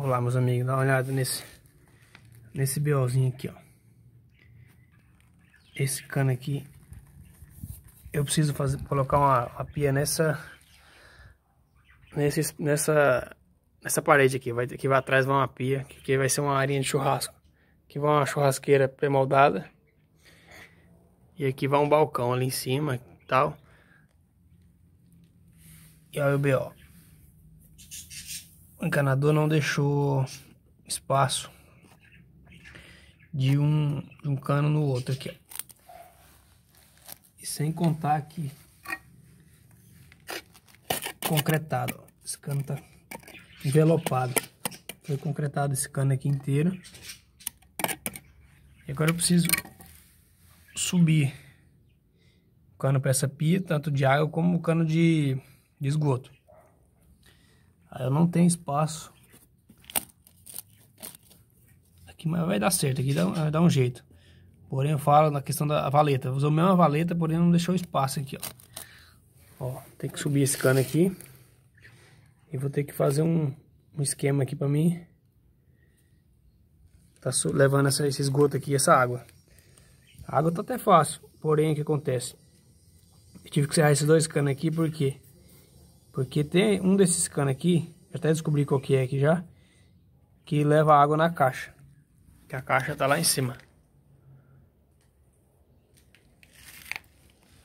Olá meus amigos, dá uma olhada nesse nesse BOzinho aqui, ó. Esse cano aqui, eu preciso fazer, colocar uma, uma pia nessa, nesse, nessa, nessa parede aqui. Vai, aqui vai atrás vai uma pia, que aqui vai ser uma arinha de churrasco. Aqui vai uma churrasqueira pré-moldada. E aqui vai um balcão ali em cima e tal. E olha o BO o encanador não deixou espaço de um, de um cano no outro aqui. Ó. E sem contar aqui concretado. Ó. Esse cano tá envelopado. Foi concretado esse cano aqui inteiro. E agora eu preciso subir o cano para essa pia, tanto de água como o cano de, de esgoto eu não tenho espaço. Aqui, mas vai dar certo, aqui dá, vai dar um jeito. Porém, eu falo na questão da valeta. Usou a mesma valeta, porém não deixou espaço aqui, ó. Ó, tem que subir esse cano aqui. E vou ter que fazer um, um esquema aqui pra mim. Tá levando essa, esse esgoto aqui, essa água. A água tá até fácil, porém o que acontece? Eu tive que serrar esses dois canos aqui, porque porque tem um desses canos aqui, até descobri qual que é aqui já, que leva água na caixa. Que a caixa tá lá em cima.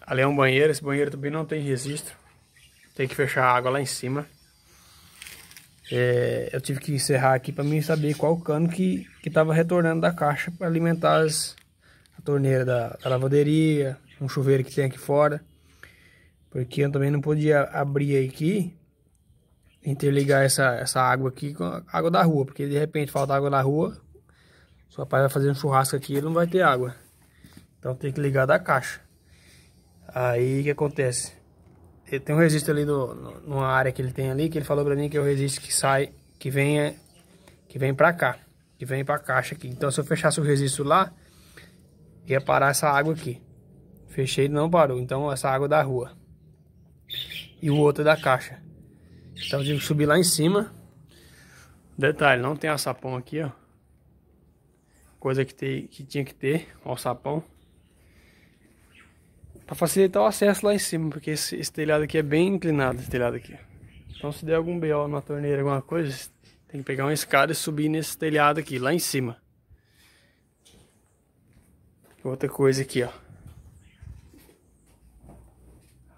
Ali é um banheiro, esse banheiro também não tem registro. Tem que fechar a água lá em cima. É, eu tive que encerrar aqui para mim saber qual cano que estava retornando da caixa para alimentar as, a torneira da, da, um chuveiro que tem aqui fora. Porque eu também não podia abrir aqui, interligar essa, essa água aqui com a água da rua. Porque de repente falta água da rua, se o vai fazer um churrasco aqui, ele não vai ter água. Então tem que ligar da caixa. Aí o que acontece? Ele tem um resistor ali no, no, numa área que ele tem ali, que ele falou pra mim que é o resistor que sai, que vem, que vem pra cá, que vem pra caixa aqui. Então se eu fechasse o resistor lá, ia parar essa água aqui. Fechei não parou, então essa água da rua e o outro é da caixa. Então eu tive que subir lá em cima. Detalhe, não tem a sapão aqui, ó. Coisa que, te, que tinha que ter, sapão Pra facilitar o acesso lá em cima, porque esse, esse telhado aqui é bem inclinado, esse telhado aqui. Então se der algum BO na torneira, alguma coisa, tem que pegar uma escada e subir nesse telhado aqui, lá em cima. Outra coisa aqui, ó.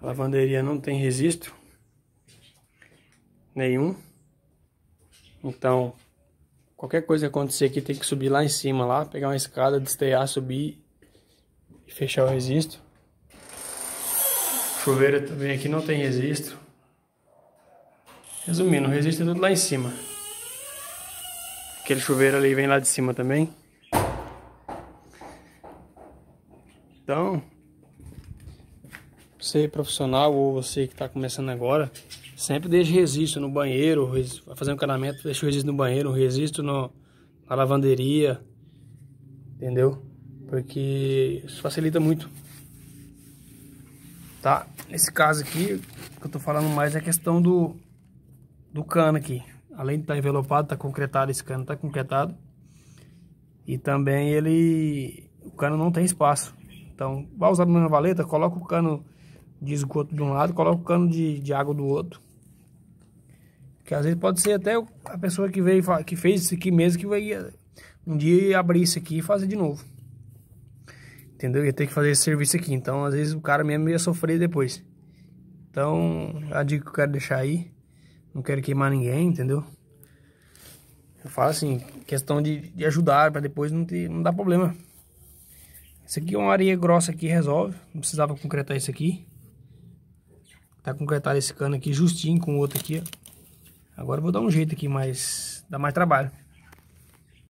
A lavanderia não tem registro nenhum. Então, qualquer coisa que acontecer aqui, tem que subir lá em cima, lá, pegar uma escada, destear, subir e fechar o registro. Chuveiro também aqui não tem registro. Resumindo, o registro é tudo lá em cima. Aquele chuveiro ali vem lá de cima também. Então, você é profissional ou você que está começando agora, sempre deixe resisto no banheiro, vai fazer um encanamento, deixa o registro no banheiro, resisto no, na lavanderia, entendeu? Porque isso facilita muito. Tá? Nesse caso aqui, o que eu tô falando mais é a questão do, do cano aqui. Além de estar tá envelopado, tá concretado, esse cano tá concretado. E também ele... o cano não tem espaço. Então, vai usar uma valeta, coloca o cano de esgoto de um lado, coloca o cano de, de água do outro. Que às vezes pode ser até a pessoa que veio que fez isso aqui mesmo que vai um dia abrir isso aqui e fazer de novo. Entendeu? Ia ter que fazer esse serviço aqui. Então, às vezes o cara mesmo ia sofrer depois. Então, a dica que eu quero deixar aí, não quero queimar ninguém, entendeu? Eu falo assim, questão de, de ajudar para depois não ter, não dar problema. Isso aqui é uma areia grossa que resolve, não precisava concretar isso aqui. Tá concretado esse cano aqui justinho com o outro aqui, ó. Agora eu vou dar um jeito aqui, mas dá mais trabalho.